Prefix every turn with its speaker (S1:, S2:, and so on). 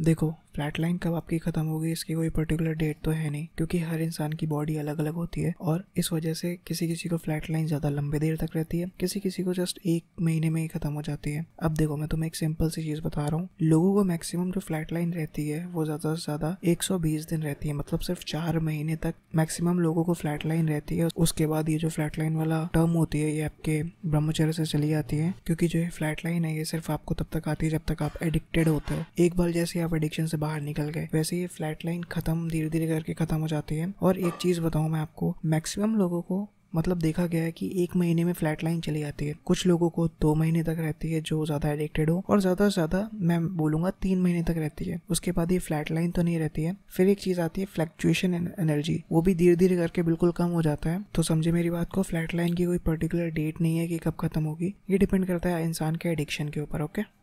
S1: देखो flat line कब आपकी खत्म होगी इसकी कोई पर्टिकुलर डेट तो है नहीं क्योंकि हर इंसान की बॉडी अलग अलग होती है और इस वजह से किसी किसी को फ्लैट लाइन ज्यादा लंबे देर तक रहती है किसी किसी को जस्ट एक महीने में ही खत्म हो जाती है अब देखो मैं तुम्हें एक सिंपल सी चीज बता रहा हूँ लोगों को मैक्सिमम जो फ्लैट लाइन रहती है वो ज्यादा से ज्यादा एक दिन रहती है मतलब सिर्फ चार महीने तक मैक्सिमम लोगों को फ्लैट लाइन रहती है उसके बाद ये जो फ्लैट लाइन वाला टर्म होती है ये आपके ब्रह्मचर्य से चली जाती है क्योंकि जो ये फ्लैट लाइन है ये सिर्फ आपको तब तक आती है जब तक आप एडिक्टेड होते हो एक बार जैसे आप एडिक्शन से बाहर निकल गए वैसे ये फ्लैट लाइन खत्म धीरे धीरे करके खत्म हो जाती है और एक चीज़ बताऊं मैं आपको मैक्सिमम लोगों को मतलब देखा गया है कि एक महीने में फ्लैट लाइन चली जाती है कुछ लोगों को दो महीने तक रहती है जो ज़्यादा एडिक्टेड हो और ज़्यादा से ज़्यादा मैं बोलूंगा तीन महीने तक रहती है उसके बाद ये फ्लैट लाइन तो नहीं रहती है फिर एक चीज़ आती है फ्लैक्चुएशन एनर्जी वो भी धीरे धीरे करके बिल्कुल कम हो जाता है तो समझे मेरी बात को फ्लैट लाइन की कोई पर्टिकुलर डेट नहीं है कि कब खत्म होगी ये डिपेंड करता है इंसान के एडिक्शन के ऊपर ओके